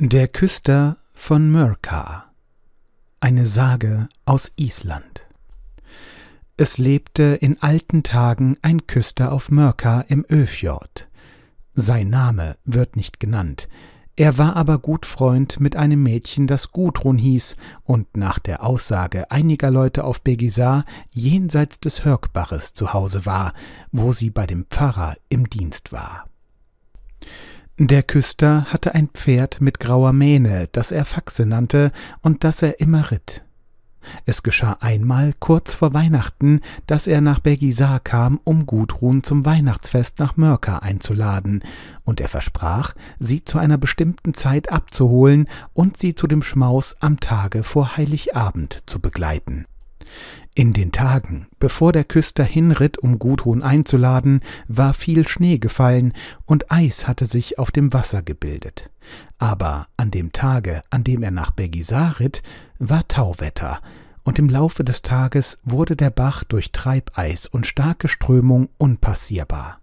Der Küster von Mörka Eine Sage aus Island Es lebte in alten Tagen ein Küster auf Mörka im Öfjord. Sein Name wird nicht genannt. Er war aber gut Freund mit einem Mädchen, das Gudrun hieß und nach der Aussage einiger Leute auf Begisar jenseits des Hörkbaches zu Hause war, wo sie bei dem Pfarrer im Dienst war. Der Küster hatte ein Pferd mit grauer Mähne, das er Faxe nannte und das er immer ritt. Es geschah einmal, kurz vor Weihnachten, dass er nach Bergisar kam, um Gudrun zum Weihnachtsfest nach Mörker einzuladen, und er versprach, sie zu einer bestimmten Zeit abzuholen und sie zu dem Schmaus am Tage vor Heiligabend zu begleiten. In den Tagen, bevor der Küster hinritt, um Gudrun einzuladen, war viel Schnee gefallen und Eis hatte sich auf dem Wasser gebildet. Aber an dem Tage, an dem er nach Bergisar ritt, war Tauwetter, und im Laufe des Tages wurde der Bach durch Treibeis und starke Strömung unpassierbar.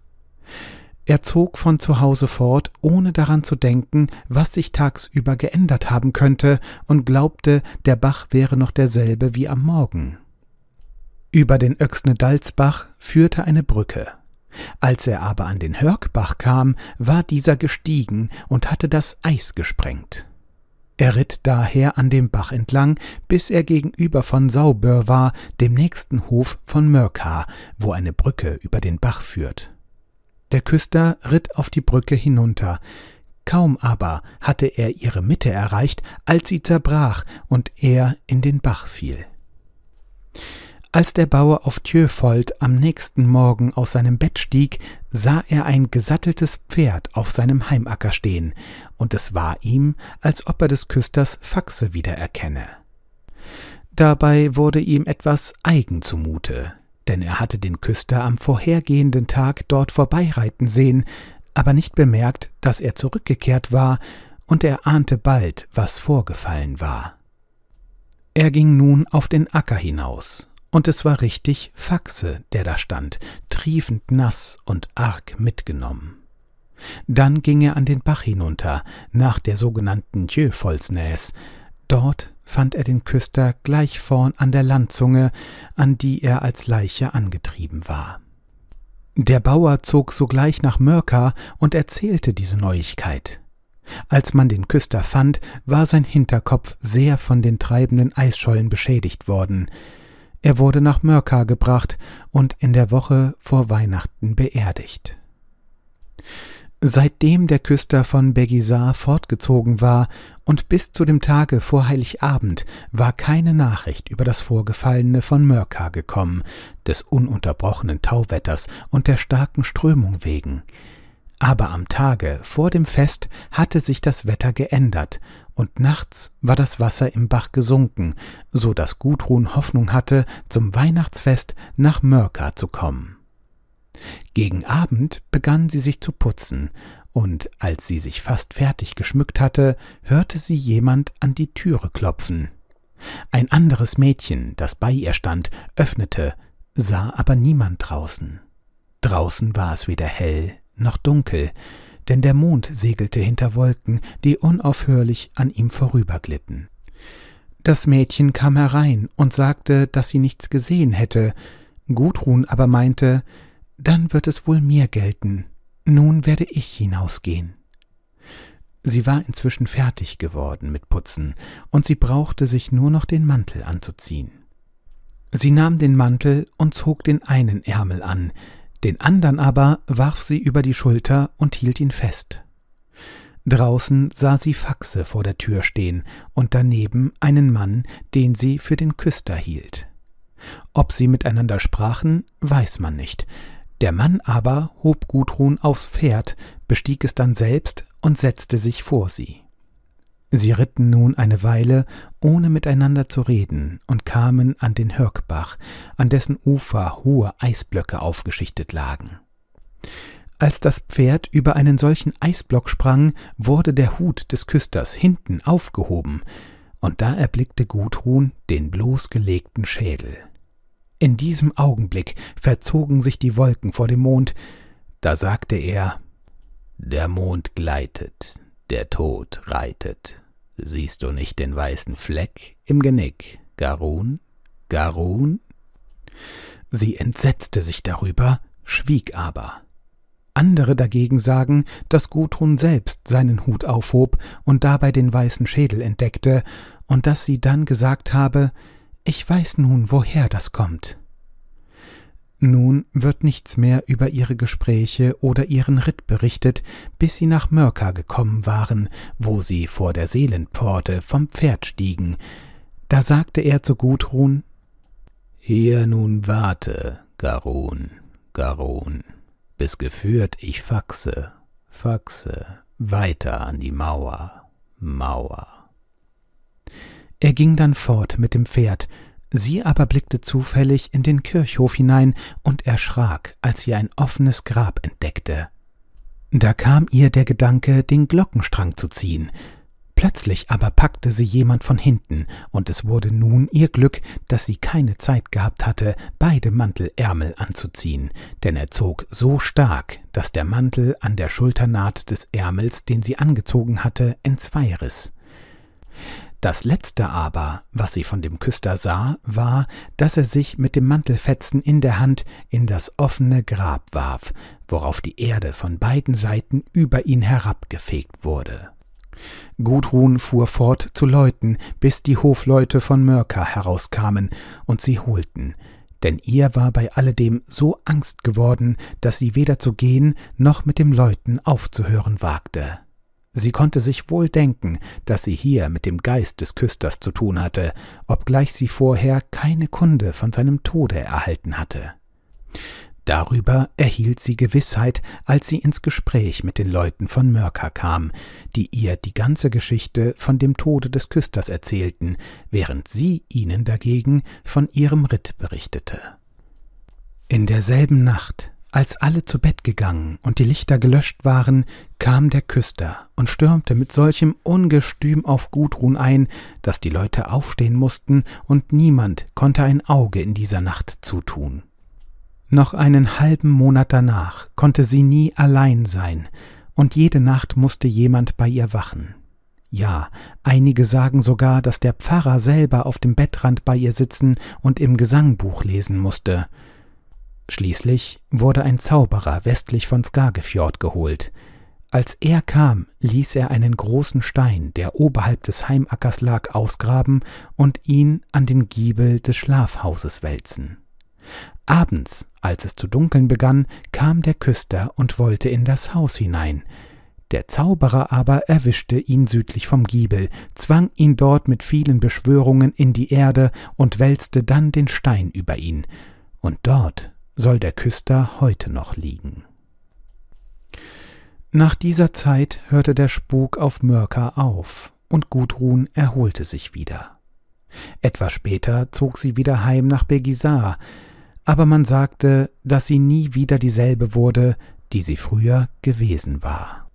Er zog von zu Hause fort, ohne daran zu denken, was sich tagsüber geändert haben könnte, und glaubte, der Bach wäre noch derselbe wie am Morgen. Über den Öxnedalsbach führte eine Brücke. Als er aber an den Hörkbach kam, war dieser gestiegen und hatte das Eis gesprengt. Er ritt daher an dem Bach entlang, bis er gegenüber von Saubör war, dem nächsten Hof von Mörka, wo eine Brücke über den Bach führt. Der Küster ritt auf die Brücke hinunter. Kaum aber hatte er ihre Mitte erreicht, als sie zerbrach und er in den Bach fiel. Als der Bauer auf Tjöfold am nächsten Morgen aus seinem Bett stieg, sah er ein gesatteltes Pferd auf seinem Heimacker stehen, und es war ihm, als ob er des Küsters Faxe wiedererkenne. Dabei wurde ihm etwas eigen zumute denn er hatte den Küster am vorhergehenden Tag dort vorbeireiten sehen, aber nicht bemerkt, dass er zurückgekehrt war, und er ahnte bald, was vorgefallen war. Er ging nun auf den Acker hinaus, und es war richtig Faxe, der da stand, triefend nass und arg mitgenommen. Dann ging er an den Bach hinunter, nach der sogenannten Tjöfolsnäs. Dort fand er den Küster gleich vorn an der Landzunge, an die er als Leiche angetrieben war. Der Bauer zog sogleich nach Mörka und erzählte diese Neuigkeit. Als man den Küster fand, war sein Hinterkopf sehr von den treibenden Eisschollen beschädigt worden. Er wurde nach Mörka gebracht und in der Woche vor Weihnachten beerdigt. Seitdem der Küster von Begisar fortgezogen war und bis zu dem Tage vor Heiligabend war keine Nachricht über das Vorgefallene von Mörka gekommen, des ununterbrochenen Tauwetters und der starken Strömung wegen. Aber am Tage vor dem Fest hatte sich das Wetter geändert, und nachts war das Wasser im Bach gesunken, so daß Gudrun Hoffnung hatte, zum Weihnachtsfest nach Mörka zu kommen. Gegen Abend begann sie sich zu putzen, und als sie sich fast fertig geschmückt hatte, hörte sie jemand an die Türe klopfen. Ein anderes Mädchen, das bei ihr stand, öffnete, sah aber niemand draußen. Draußen war es weder hell noch dunkel, denn der Mond segelte hinter Wolken, die unaufhörlich an ihm vorüberglitten. Das Mädchen kam herein und sagte, dass sie nichts gesehen hätte, Gudrun aber meinte, dann wird es wohl mir gelten. Nun werde ich hinausgehen. Sie war inzwischen fertig geworden mit Putzen, und sie brauchte sich nur noch den Mantel anzuziehen. Sie nahm den Mantel und zog den einen Ärmel an, den andern aber warf sie über die Schulter und hielt ihn fest. Draußen sah sie Faxe vor der Tür stehen und daneben einen Mann, den sie für den Küster hielt. Ob sie miteinander sprachen, weiß man nicht, der Mann aber hob Gudrun aufs Pferd, bestieg es dann selbst und setzte sich vor sie. Sie ritten nun eine Weile, ohne miteinander zu reden, und kamen an den Hörkbach, an dessen Ufer hohe Eisblöcke aufgeschichtet lagen. Als das Pferd über einen solchen Eisblock sprang, wurde der Hut des Küsters hinten aufgehoben, und da erblickte Gudrun den bloßgelegten Schädel. In diesem Augenblick verzogen sich die Wolken vor dem Mond, da sagte er Der Mond gleitet, der Tod reitet. Siehst du nicht den weißen Fleck im Genick, Garun? Garun? Sie entsetzte sich darüber, schwieg aber. Andere dagegen sagen, dass Gudrun selbst seinen Hut aufhob und dabei den weißen Schädel entdeckte und dass sie dann gesagt habe, ich weiß nun, woher das kommt. Nun wird nichts mehr über ihre Gespräche oder ihren Ritt berichtet, bis sie nach Mörka gekommen waren, wo sie vor der Seelenpforte vom Pferd stiegen. Da sagte er zu Gudrun Hier nun warte, Garun, Garun, bis geführt ich faxe, faxe, weiter an die Mauer, Mauer. Er ging dann fort mit dem Pferd, sie aber blickte zufällig in den Kirchhof hinein und erschrak, als sie ein offenes Grab entdeckte. Da kam ihr der Gedanke, den Glockenstrang zu ziehen, Plötzlich aber packte sie jemand von hinten, und es wurde nun ihr Glück, dass sie keine Zeit gehabt hatte, beide Mantelärmel anzuziehen, denn er zog so stark, dass der Mantel an der Schulternaht des Ärmels, den sie angezogen hatte, entzweiriss. Das letzte aber, was sie von dem Küster sah, war, dass er sich mit dem Mantelfetzen in der Hand in das offene Grab warf, worauf die Erde von beiden Seiten über ihn herabgefegt wurde. Gudrun fuhr fort zu läuten, bis die Hofleute von Mörka herauskamen und sie holten, denn ihr war bei alledem so Angst geworden, dass sie weder zu gehen noch mit dem Läuten aufzuhören wagte. Sie konnte sich wohl denken, dass sie hier mit dem Geist des Küsters zu tun hatte, obgleich sie vorher keine Kunde von seinem Tode erhalten hatte. Darüber erhielt sie Gewissheit, als sie ins Gespräch mit den Leuten von Mörka kam, die ihr die ganze Geschichte von dem Tode des Küsters erzählten, während sie ihnen dagegen von ihrem Ritt berichtete. In derselben Nacht, als alle zu Bett gegangen und die Lichter gelöscht waren, kam der Küster und stürmte mit solchem Ungestüm auf Gudrun ein, dass die Leute aufstehen mussten und niemand konnte ein Auge in dieser Nacht zutun. Noch einen halben Monat danach konnte sie nie allein sein, und jede Nacht musste jemand bei ihr wachen. Ja, einige sagen sogar, dass der Pfarrer selber auf dem Bettrand bei ihr sitzen und im Gesangbuch lesen musste. Schließlich wurde ein Zauberer westlich von Skagefjord geholt. Als er kam, ließ er einen großen Stein, der oberhalb des Heimackers lag, ausgraben und ihn an den Giebel des Schlafhauses wälzen. Abends, als es zu dunkeln begann, kam der Küster und wollte in das Haus hinein. Der Zauberer aber erwischte ihn südlich vom Giebel, zwang ihn dort mit vielen Beschwörungen in die Erde und wälzte dann den Stein über ihn. Und dort soll der Küster heute noch liegen. Nach dieser Zeit hörte der Spuk auf Mörker auf, und Gudrun erholte sich wieder. Etwas später zog sie wieder heim nach Begisar, aber man sagte, dass sie nie wieder dieselbe wurde, die sie früher gewesen war.